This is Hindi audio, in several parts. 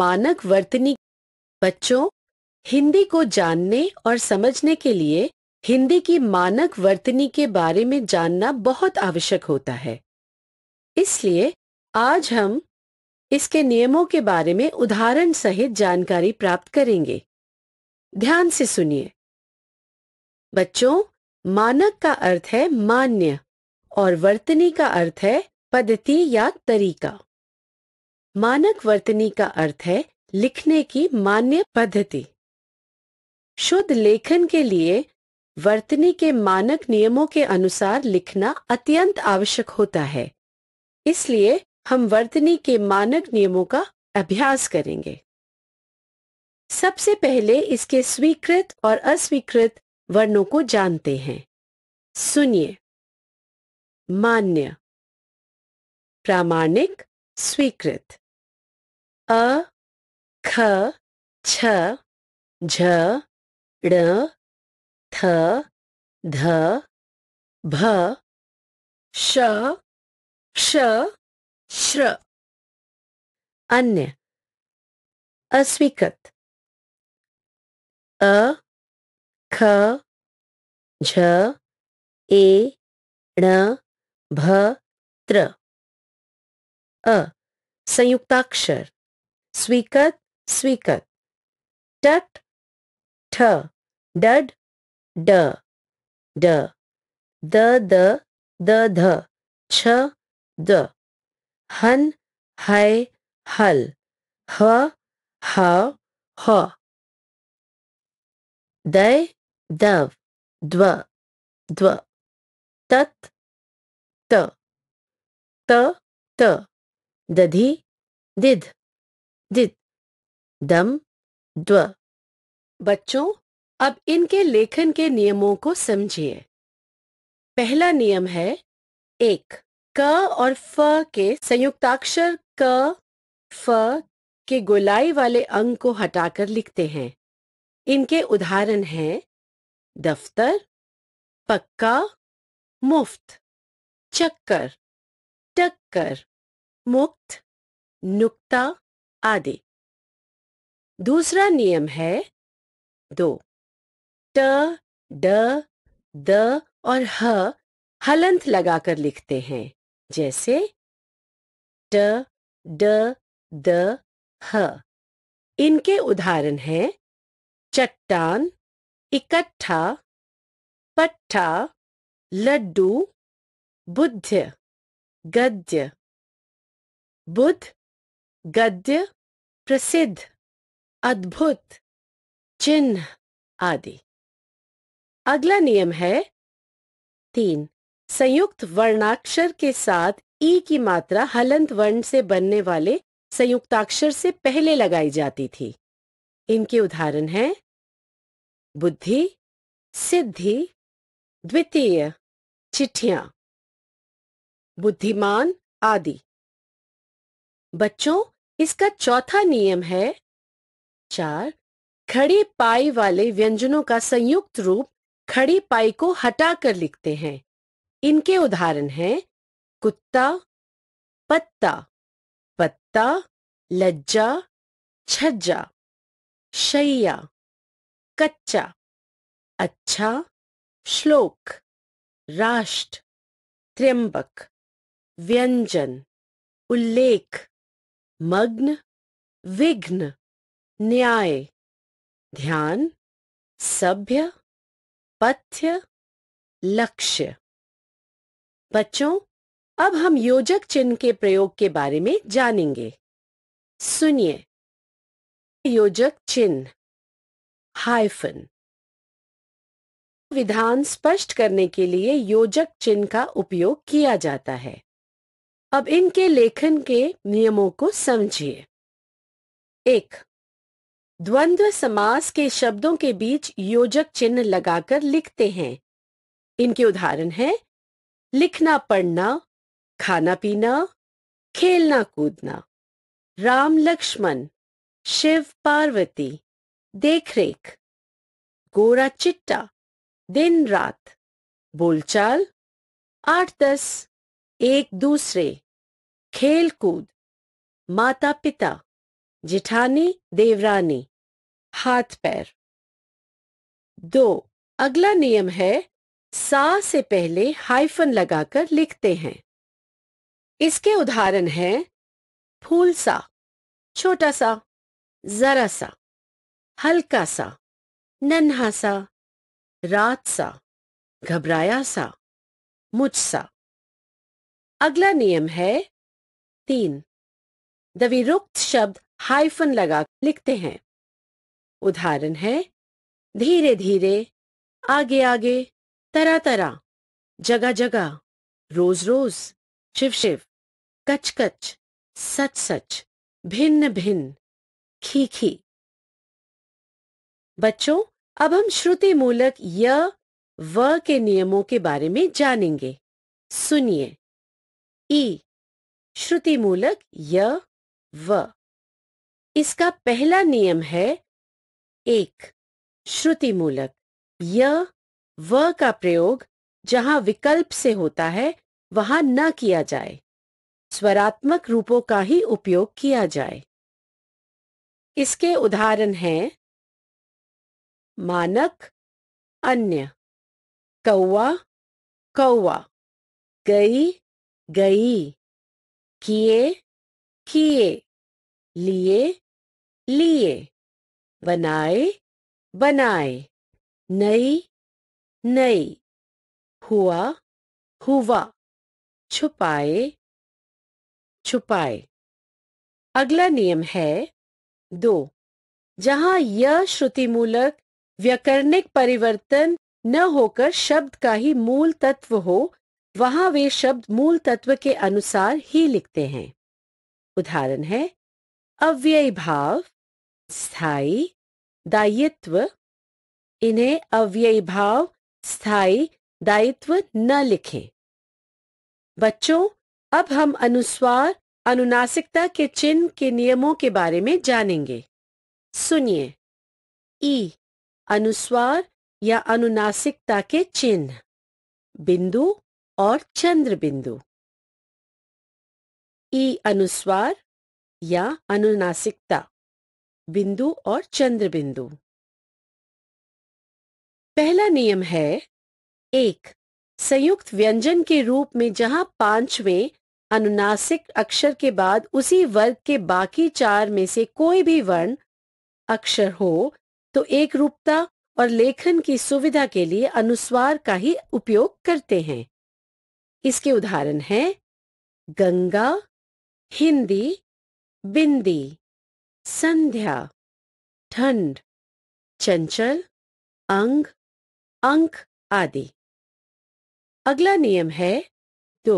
मानक वर्तनी बच्चों हिंदी को जानने और समझने के लिए हिंदी की मानक वर्तनी के बारे में जानना बहुत आवश्यक होता है इसलिए आज हम इसके नियमों के बारे में उदाहरण सहित जानकारी प्राप्त करेंगे ध्यान से सुनिए बच्चों मानक का अर्थ है मान्य और वर्तनी का अर्थ है पद्धति या तरीका मानक वर्तनी का अर्थ है लिखने की मान्य पद्धति शुद्ध लेखन के लिए वर्तनी के मानक नियमों के अनुसार लिखना अत्यंत आवश्यक होता है इसलिए हम वर्तनी के मानक नियमों का अभ्यास करेंगे सबसे पहले इसके स्वीकृत और अस्वीकृत वर्णों को जानते हैं सुनिए मान्य प्रामाणिक स्वीकृत अ ख छ झ ण थ ध भ श श श्र अन्य अस्वीकृत अ ख झ ए ण भ त्र अ संयुक्ताक्षर स्वीकृत स्वीकृत टट ठ डड ड ड द द द ध छ द हन हय हल ह ह ह दय दव द्व द्व तत त त त दधि दिध दिद दम द्व बच्चों अब इनके लेखन के नियमों को समझिए पहला नियम है एक क और फ के संयुक्ताक्षर क फ के गोलाई वाले अंग को हटाकर लिखते हैं इनके उदाहरण हैं दफ्तर पक्का मुफ्त चक्कर टक्कर मुक्त नुक्ता आदि दूसरा नियम है दो ट ड द और ह हलंत लगाकर लिखते हैं जैसे ट ड द ह इनके उदाहरण हैं चट्टान इकट्ठा पट्टा लड्डू बुद्ध गद्य बुद्ध गद्य प्रसिद्ध अद्भुत चिन्ह आदि अगला नियम है तीन संयुक्त वर्णाक्षर के साथ ई की मात्रा हलंत वर्ण से बनने वाले संयुक्ताक्षर से पहले लगाई जाती थी इनके उदाहरण हैं बुद्धि सिद्धि द्वितीय चिट्ठियां बुद्धिमान आदि बच्चों इसका चौथा नियम है चार खड़ी पाई वाले व्यंजनों का संयुक्त रूप खड़ी पाई को हटाकर लिखते हैं इनके उदाहरण हैं कुत्ता पत्ता पत्ता लज्जा छज्जा शैया कच्चा अच्छा श्लोक राष्ट्र त्र्यंबक व्यंजन उल्लेख मग्न विघ्न न्याय ध्यान सभ्य पथ्य लक्ष्य बच्चों अब हम योजक चिन्ह के प्रयोग के बारे में जानेंगे सुनिए योजक चिन्ह हाइफन विधान स्पष्ट करने के लिए योजक चिन्ह का उपयोग किया जाता है अब इनके लेखन के नियमों को समझिए एक द्वंद्व समास के शब्दों के बीच योजक चिन्ह लगाकर लिखते हैं इनके उदाहरण है लिखना पढ़ना खाना पीना खेलना कूदना राम लक्ष्मण शिव पार्वती देखरेख गोरा चिट्टा दिन रात बोलचाल आठ दस एक दूसरे खेल कूद माता पिता जिठानी देवरानी हाथ पैर दो अगला नियम है सा से पहले हाइफन लगाकर लिखते हैं इसके उदाहरण है फूल सा छोटा सा जरा सा हल्का सा नन्हा सा रात सा घबराया सा मुझ सा अगला नियम है तीन दविरुक्त शब्द हाइफन लगा लिखते हैं उदाहरण है धीरे धीरे आगे आगे तरह तरह जगह जगह रोज रोज शिव शिव कच कच सच सच भिन्न भिन्न खी खी बच्चों अब हम श्रुति मूलक य व के नियमों के बारे में जानेंगे सुनिए ई श्रुति मूलक य व इसका पहला नियम है एक श्रुति मूलक य व का प्रयोग जहां विकल्प से होता है वहां न किया जाए स्वरात्मक रूपों का ही उपयोग किया जाए इसके उदाहरण हैं मानक अन्य कौआ कौआ गई गई किए किए लिए लिए बनाए बनाए नई नई हुआ हुआ छुपाए छुपाए अगला नियम है दो जहां यह श्रुतिमूलक व्याकरणिक परिवर्तन न होकर शब्द का ही मूल तत्व हो वहां वे शब्द मूल तत्व के अनुसार ही लिखते हैं उदाहरण है अव्यय भाव स्थायी दायित्व इन्हें अव्यय भाव स्थायी दायित्व न लिखें बच्चों अब हम अनुस्वार अनुनासिकता के चिन्ह के नियमों के बारे में जानेंगे सुनिए ई अनुस्वार या अनुनासिकता के चिन्ह बिंदु और चंद्र बिंदु ई अनुस्वार या अनुनासिकता बिंदु और चंद्र बिंदु पहला नियम है एक संयुक्त व्यंजन के रूप में जहां पांचवें अनुनासिक अक्षर के बाद उसी वर्ग के बाकी चार में से कोई भी वर्ण अक्षर हो तो एक रूपता और लेखन की सुविधा के लिए अनुस्वार का ही उपयोग करते हैं इसके उदाहरण हैं गंगा हिंदी बिंदी संध्या ठंड चंचल अंग अंक आदि अगला नियम है दो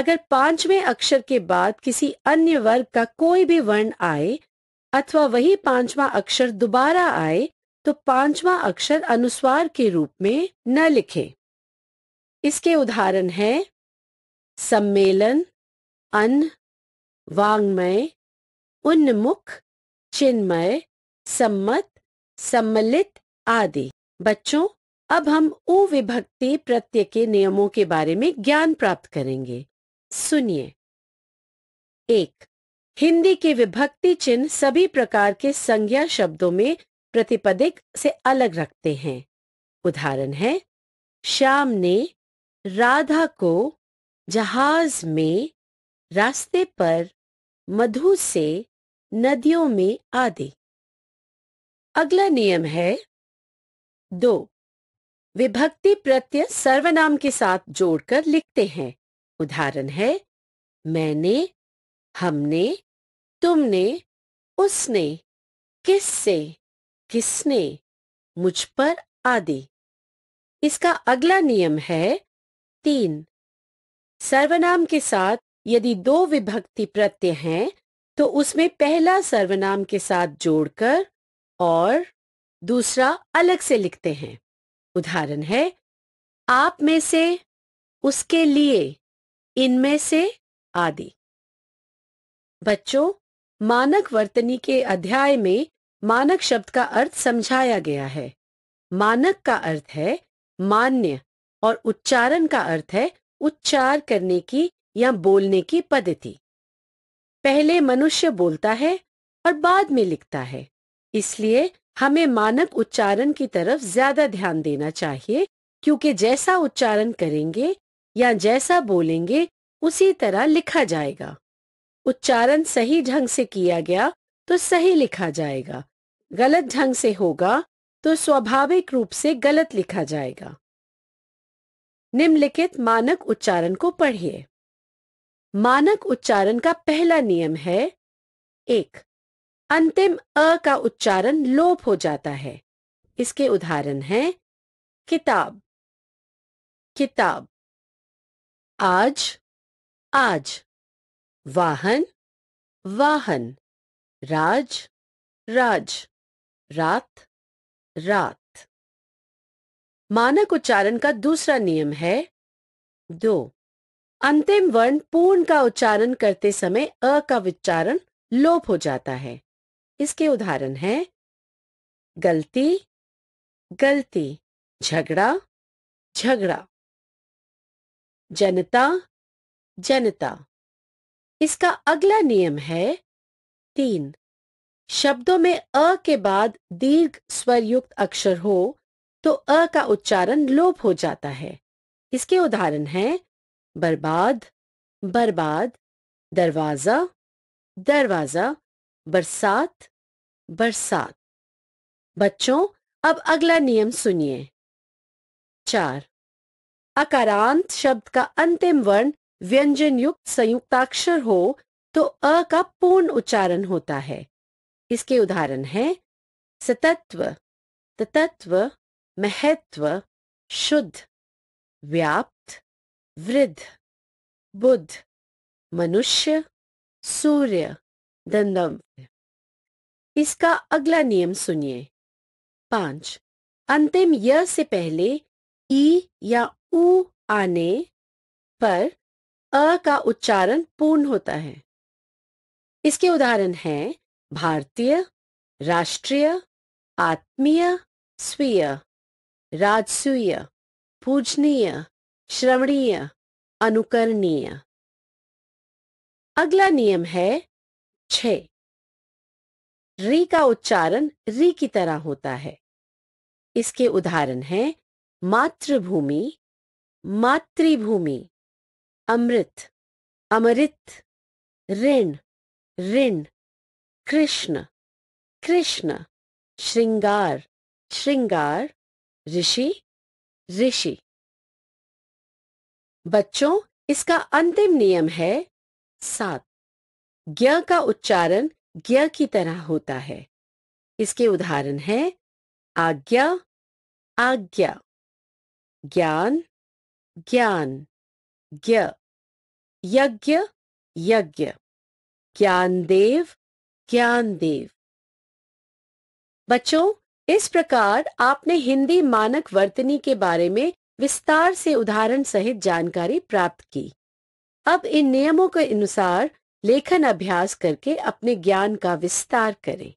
अगर पांचवें अक्षर के बाद किसी अन्य वर्ग का कोई भी वर्ण आए अथवा वही पांचवा अक्षर दोबारा आए तो पांचवा अक्षर अनुस्वार के रूप में न लिखें। इसके उदाहरण हैं सम्मेलन अन्न वांग्मय उन्मुख चिन्मय सम्मत सम्मिलित आदि बच्चों अब हम उ विभक्ति प्रत्यय के नियमों के बारे में ज्ञान प्राप्त करेंगे सुनिए एक हिंदी के विभक्ति चिन्ह सभी प्रकार के संज्ञा शब्दों में प्रतिपदिक से अलग रखते हैं उदाहरण है श्याम ने राधा को जहाज में रास्ते पर मधु से नदियों में आदि अगला नियम है दो विभक्ति प्रत्यय सर्वनाम के साथ जोड़कर लिखते हैं उदाहरण है मैंने हमने तुमने उसने किससे किसने मुझ पर आदि इसका अगला नियम है तीन सर्वनाम के साथ यदि दो विभक्ति प्रत्यय हैं तो उसमें पहला सर्वनाम के साथ जोड़कर और दूसरा अलग से लिखते हैं उदाहरण है आप में से उसके लिए इनमें से आदि बच्चों मानक वर्तनी के अध्याय में मानक शब्द का अर्थ समझाया गया है मानक का अर्थ है मान्य और उच्चारण का अर्थ है उच्चार करने की या बोलने की पद्धति पहले मनुष्य बोलता है और बाद में लिखता है इसलिए हमें मानक उच्चारण की तरफ ज्यादा ध्यान देना चाहिए क्योंकि जैसा उच्चारण करेंगे या जैसा बोलेंगे उसी तरह लिखा जाएगा उच्चारण सही ढंग से किया गया तो सही लिखा जाएगा गलत ढंग से होगा तो स्वाभाविक रूप से गलत लिखा जाएगा निम्नलिखित मानक उच्चारण को पढ़िए मानक उच्चारण का पहला नियम है एक अंतिम अ का उच्चारण लोप हो जाता है इसके उदाहरण हैं किताब किताब आज आज वाहन वाहन राज राज रात रात मानक उच्चारण का दूसरा नियम है दो अंतिम वर्ण पूर्ण का उच्चारण करते समय अ का उच्चारण लोप हो जाता है इसके उदाहरण हैं गलती गलती झगड़ा झगड़ा जनता जनता इसका अगला नियम है तीन शब्दों में अ के बाद दीर्घ स्वरयुक्त अक्षर हो तो अ का उच्चारण लोप हो जाता है इसके उदाहरण हैं बर्बाद बर्बाद दरवाजा दरवाजा बरसात बरसात बच्चों अब अगला नियम सुनिए चार अकारांत शब्द का अंतिम वर्ण व्यंजन युक्त संयुक्ताक्षर हो तो अ का पूर्ण उच्चारण होता है इसके उदाहरण हैं सतत्व तत्व महत्व शुद्ध व्याप्त वृद्ध बुद्ध मनुष्य सूर्य दंडव्य इसका अगला नियम सुनिए पांच अंतिम य से पहले ई या ऊ आने पर अ का उच्चारण पूर्ण होता है इसके उदाहरण हैं भारतीय राष्ट्रीय आत्मीय स्वीय राजसूय पूजनीय श्रवणीय अनुकरणीय अगला नियम है छ री का उच्चारण री की तरह होता है इसके उदाहरण है मातृभूमि मातृभूमि अमृत अमृत ऋण ऋण कृष्ण कृष्ण श्रृंगार श्रृंगार ऋषि ऋषि बच्चों इसका अंतिम नियम है सात ज्ञ का उच्चारण ज्ञ की तरह होता है इसके उदाहरण है आज्ञा आज्ञा ज्ञान ज्ञान ज्ञ यज्ञ यज्ञ ज्ञान देव ज्ञान देव बच्चों इस प्रकार आपने हिंदी मानक वर्तनी के बारे में विस्तार से उदाहरण सहित जानकारी प्राप्त की अब इन नियमों के अनुसार लेखन अभ्यास करके अपने ज्ञान का विस्तार करें